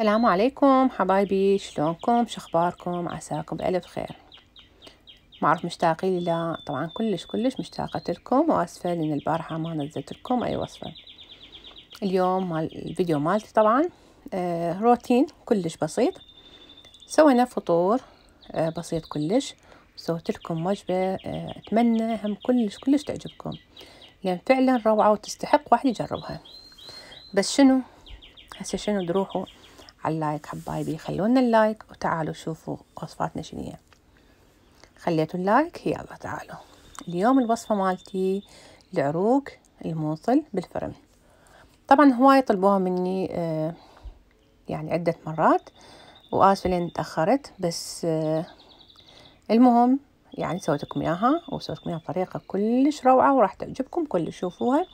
السلام عليكم حبايبي شلونكم شخباركم عساكم بألف خير أعرف مشتاقي لا طبعا كلش كلش مشتاقة لكم وأسفة لأن البارحة ما نزلت لكم أي وصفة اليوم مال الفيديو مالتي طبعا آه روتين كلش بسيط سوينا فطور آه بسيط كلش سويت لكم وجبة آه أتمنى هم كلش كلش تعجبكم لأن يعني فعلا روعة وتستحق واحد يجربها بس شنو هسه شنو تروحوا على اللايك حبايبي خلونا اللايك وتعالوا شوفوا وصفاتنا شنية خليتوا اللايك يلا تعالوا اليوم الوصفة مالتي العروق الموصل بالفرن طبعا هواي طلبوها مني آه، يعني عدة مرات وآسفة لين تأخرت بس آه، المهم يعني سويتكم اياها وسويتكم اياها بطريقه كلش روعه وراح تعجبكم كلش شوفوها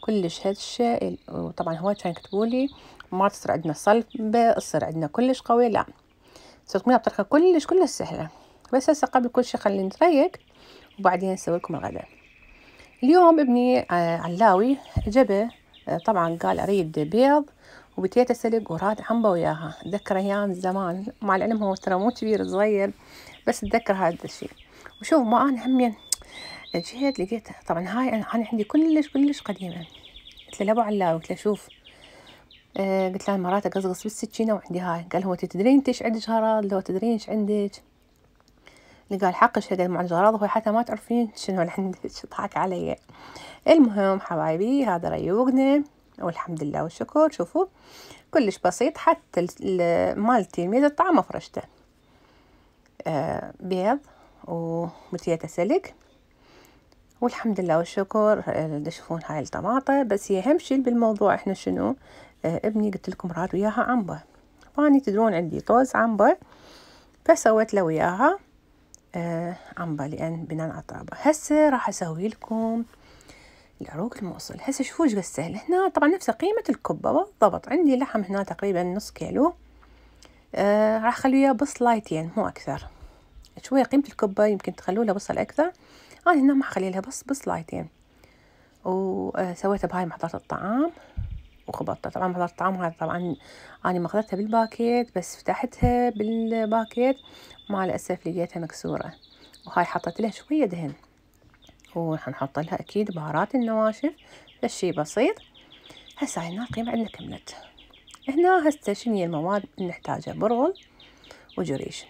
كلش هشه وطبعا هواي كان يكتبوا لي ما تصير عندنا صلبه تصير عندنا كلش قويه لا سويتكم اياها بطريقه كلش كلش سهله بس هسه قبل كل شيء خلي نتريق وبعدين نسوي لكم الغداء اليوم ابني آه، علاوي جبه آه، طبعا قال اريد بيض وبتيتا سلق وراد حمبه وياها اتذكر ايام زمان مع العلم هو ترى مو كبير صغير بس اتذكر هذا الشيء وشوف ما أنا همين يعني جيت لقيتها طبعا هاي أنا, عندي كلش كلش قديمة قلت له لأبو علاوي قلت له شوف آه قلت له مرات أقصقص بالسكينة وعندي هاي قال هو تدرين ايش عندك غرض لو تدرين ايش عندك اللي قال حق الشهد مع غرض هو حتى ما تعرفين شنو عندك ضحك علي المهم حبايبي هذا ريوقنا والحمد لله والشكر شوفوا كلش بسيط حتى مالتي ميزه الطعام فرشته آه بيض ومتيتسلك والحمد لله والشكر تشوفون آه، هاي الطماطة بس هي اهم شيء بالموضوع احنا شنو آه، ابني قلت لكم راد وياها عنبة فاني تدرون عندي طوز عنبة فسويت له وياها آه، عنبة لان على طابه هسه راح اسوي لكم العروق الموصل هسه شوفوا ايش سهل هنا طبعا نفس قيمة الكبة بالضبط عندي لحم هنا تقريبا نص كيلو آه راح اخليه بصلايتين يعني، مو اكثر شوية قيمة الكبة يمكن تخلوا لها بصل أكثر أنا هنا ما حخلي لها بس بصلايتين وسويتها بهاي محضرة الطعام وخبطتها طبعا محضرة الطعام هاي طبعا أنا ما أخذتها بالباكيت بس فتحتها بالباكيت مع الأسف لقيتها مكسورة وهاي حطيت لها شوية دهن وحنحط لها أكيد بهارات النواشف هالشي بسيط هسه هنا القيمة عندنا كملت هنا هسه شنو المواد نحتاجها برغل وجريش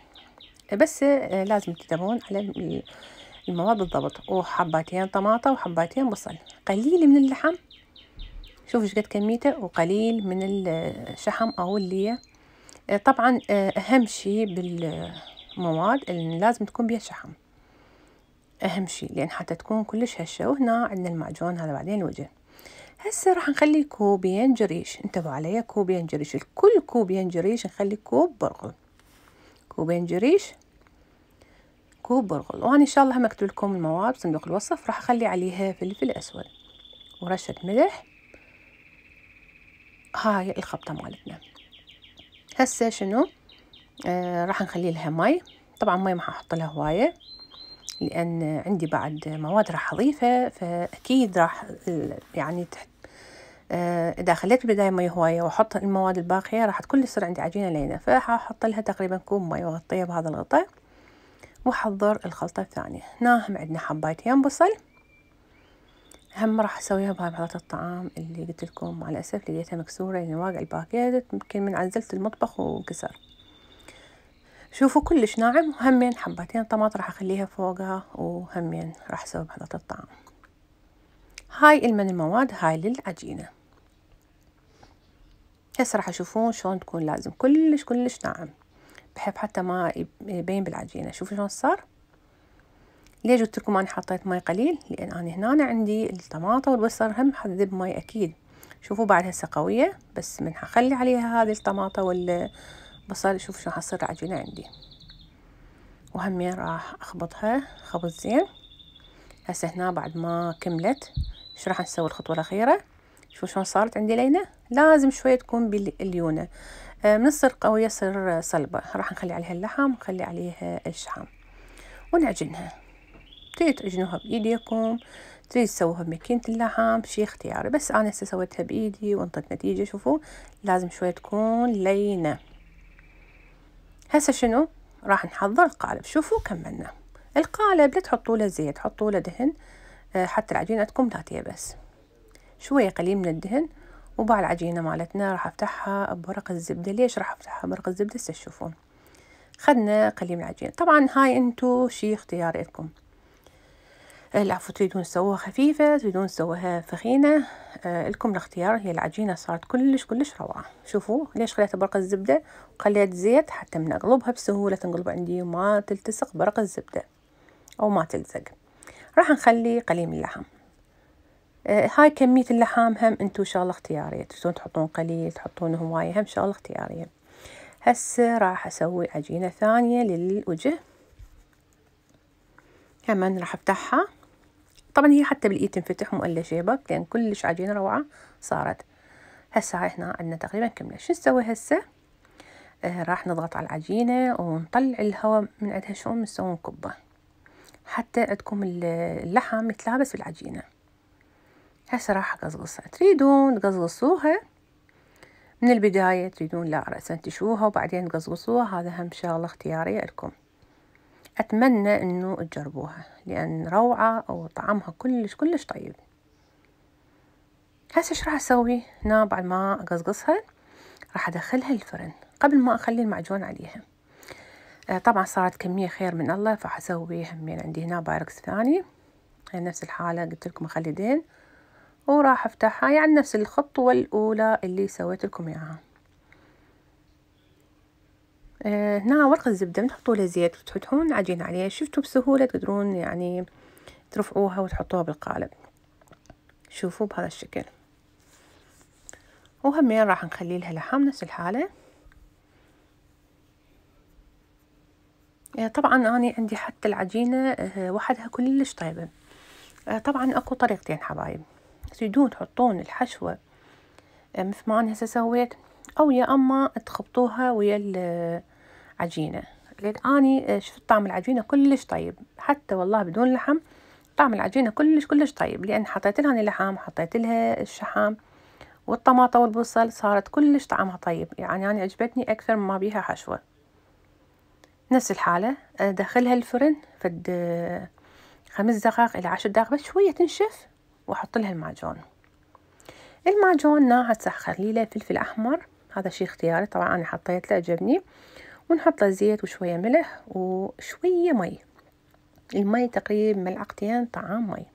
بس آه، لازم تتبعون على المواد بالضبط وحباتين طماطة وحباتين بصل قليل من اللحم شوفوا قد كميته وقليل من الشحم أو اللي آه، طبعا آه، أهم شيء بالمواد اللي لازم تكون بها شحم أهم شيء لأن حتى تكون كلش هشة وهنا عندنا المعجون هذا بعدين الوجه هسه راح نخلي كوبين جريش انتبهوا علي كوبين جريش الكل كوبين جريش نخلي كوب برغل كوبين جريش كوب برغل وأنا إن شاء الله مكتوب لكم المواد بصندوق الوصف راح أخلي عليها فلفل أسود ورشة ملح هاي الخبطة مالتنا هسه شنو آه راح نخلي لها مي طبعا مي ما احط لها هواية لأن عندي بعد مواد راح أضيفها فأكيد راح يعني تحت آه، اذا خليت البدايه مي هوايه واحط المواد الباقيه راح تكون يصير عندي عجينه لينه احط لها تقريبا كوب مي واغطيها بهذا الغطاء وحضر الخلطة الثانية هنا هم عندنا حبايتين بصل هم راح اسويها بهاي بحضرة الطعام اللي قلت لكم مع الاسف لقيتها مكسورة يعني واقع الباكيت يمكن من عزلت المطبخ وكسر شوفوا كلش ناعم وهمين حبتين طماط راح اخليها فوقها وهمين راح اسوي بحضرة الطعام هاي المن المواد هاي للعجينة هسه راح اشوفون شلون تكون لازم كلش كلش ناعم بحيث حتى ما يبين بالعجينة يعني شوفوا شلون صار ليش قلت لكم انا حطيت ماي قليل لان انا هنا عندي الطماطة والبصل هم حذب ماي اكيد شوفوا بعد هسه قوية بس من حخلي عليها هذه الطماطة والبصل شوف شلون حصير العجينة عندي وهمين راح اخبطها خبط زين هسه هنا بعد ما كملت ايش راح نسوي الخطوة الاخيرة شوفوا شلون صارت عندي لينة لازم شوية تكون بالليونة من الصر قوية صر صلبة راح نخلي عليها اللحم ونخلي عليها الشحم ونعجنها تريد تعجنوها بإيديكم تريد تسووها بماكينة اللحم شي اختياري بس أنا هسه سويتها بإيدي وانطت نتيجة شوفوا لازم شوية تكون لينة هسه شنو راح نحضر القالب شوفوا كملنا القالب لا تحطوا له زيت حطوا له دهن آه، حتى العجينة تكون لا بس شوية قليل من الدهن وبع العجينة مالتنا راح افتحها بورق الزبدة ليش راح افتحها بورق الزبدة تشوفون خدنا قليل من العجينة طبعا هاي انتو شي اختيار لكم العفو آه، تريدون تسووها خفيفة تريدون تسووها فخينة آه، لكم الاختيار هي العجينة صارت كلش كلش روعة شوفوا ليش خليتها برق الزبدة وخليت زيت حتى من أقلبها بسهولة تنقلب عندي وما تلتصق برق الزبدة أو ما تلزق راح نخلي قليل من اللحم آه، هاي كمية اللحام هم انتو شغلة اختيارية تجدون تحطون قليل تحطون هواية هم شغلة اختيارية هسه راح اسوي عجينة ثانية للوجه كمان راح افتحها طبعا هي حتى بالايد تنفتح مو الا شيبك لان كلش عجينة روعة صارت هسه هاي هنا عندنا تقريبا كملة شو نسوي هسه آه راح نضغط على العجينة ونطلع الهواء من عندها شلون نسوي كبة حتى تكون اللحم يتلابس بالعجينه هسه راح أقصقصها تريدون تقصقصوها من البداية تريدون لا رأسا تشوها وبعدين تقصقصوها هذا هم شغلة اختيارية لكم أتمنى أنه تجربوها لأن روعة وطعمها كلش كلش طيب هسه ايش راح اسوي هنا بعد ما اقصقصها راح ادخلها الفرن قبل ما اخلي المعجون عليها آه، طبعا صارت كميه خير من الله فحسوي همين عندي هنا بايركس ثاني نفس الحاله قلت لكم اخلي دين وراح افتحها يعني نفس الخطوة الأولى اللي سويت لكم إياها آه هنا ورق الزبدة بنحطوا له زيت وتحطون عجين عليها شفتوا بسهولة تقدرون يعني ترفعوها وتحطوها بالقالب شوفوا بهذا الشكل وهمين راح نخلي لها لحم نفس الحالة آه، طبعا أنا عندي حتى العجينة آه، وحدها كلش طيبة آه، طبعا أكو طريقتين حبايب تريدون تحطون الحشوة آه، مثل ما أنا هسه سويت أو يا أما تخبطوها ويا العجينة لأن أني آه، شفت طعم العجينة كلش طيب حتى والله بدون لحم طعم العجينة كلش كلش طيب لأن حطيت لها اللحم حطيت لها الشحم والطماطة والبصل صارت كلش طعمها طيب يعني أنا عجبتني أكثر مما بيها حشوة نفس الحالة أدخلها آه، الفرن فد خمس دقائق إلى عشر دقائق بس شوية تنشف واحط لها المعجون المعجون ناعد سخر له فلفل احمر هذا شيء اختياري طبعا انا حطيت له عجبني ونحط له زيت وشويه ملح وشويه مي المي تقريبا ملعقتين طعام مي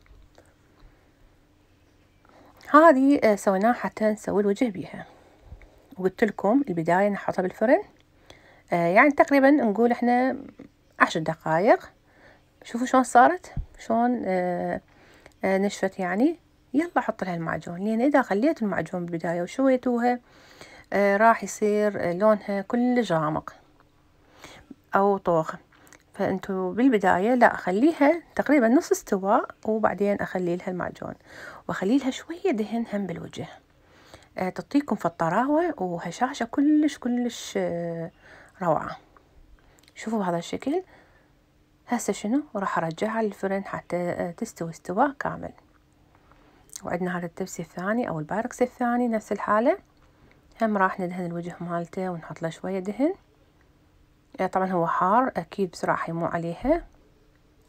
هذه آه، سويناها حتى نسوي الوجه بيها وقلت لكم البدايه نحطها بالفرن آه، يعني تقريبا نقول احنا عشر دقائق شوفوا شلون صارت شلون آه، آه، نشفت يعني يلا حط لها المعجون لأن يعني إذا خليت المعجون بالبداية وشويتوها آه، راح يصير لونها كل غامق أو طوخ فانتو بالبداية لا أخليها تقريبا نص استواء وبعدين أخلي لها المعجون وأخلي لها شوية دهن هم بالوجه آه، تعطيكم فطراوة وهشاشة كلش كلش روعة شوفوا هذا الشكل هسه شنو راح ارجعها للفرن حتى آه، تستوي استواء كامل وعندنا هذا التبسي الثاني او الباركس الثاني نفس الحاله هم راح ندهن الوجه مالته ونحط له شويه دهن آه، طبعا هو حار اكيد بسرعه حيمو عليها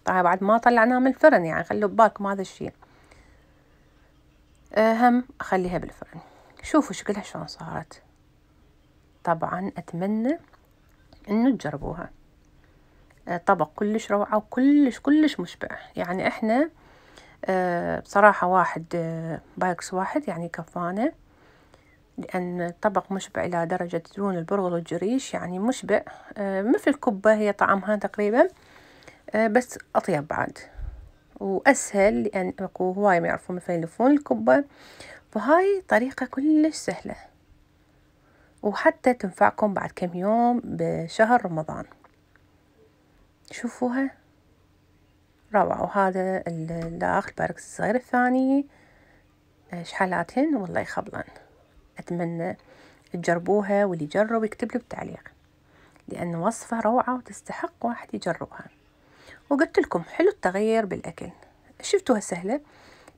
طبعا بعد ما طلعناه من الفرن يعني خلوا ببالكم هذا الشيء آه، هم اخليها بالفرن شوفوا شكلها شلون صارت طبعا اتمنى انه تجربوها طبق كلش روعة وكلش كلش مشبع يعني احنا آه، بصراحة واحد آه، بايكس واحد يعني كفانة لأن الطبق مشبع إلى درجة تدرون البرغل والجريش يعني مشبع آه، مثل الكبة هي طعمها تقريبا بس أطيب بعد وأسهل لأن أكو هواي ما يعرفون مثل يلفون الكبة فهاي طريقة كلش سهلة وحتى تنفعكم بعد كم يوم بشهر رمضان شوفوها روعة وهذا الداخل بارك الصغير الثاني شحالاتهن والله يخبلن أتمنى تجربوها واللي يجرب يكتب لي بالتعليق لأن وصفة روعة وتستحق واحد يجربها وقلت لكم حلو التغير بالأكل شفتوها سهلة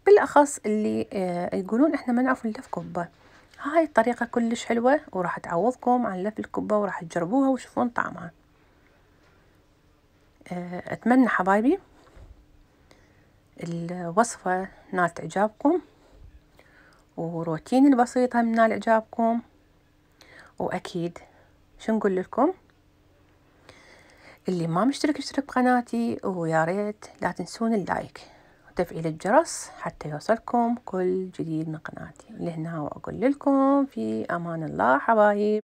بالأخص اللي آه، يقولون إحنا ما نعرف نلف كبة هاي الطريقة كلش حلوة وراح تعوضكم عن لف الكبة وراح تجربوها وتشوفون طعمها آه، أتمنى حبايبي الوصفة نالت إعجابكم وروتيني البسيطة من نال إعجابكم وأكيد شو نقول لكم اللي ما مشترك يشترك بقناتي ويا ريت لا تنسون اللايك وتفعيل الجرس حتى يوصلكم كل جديد من قناتي لهنا وأقول لكم في أمان الله حبايب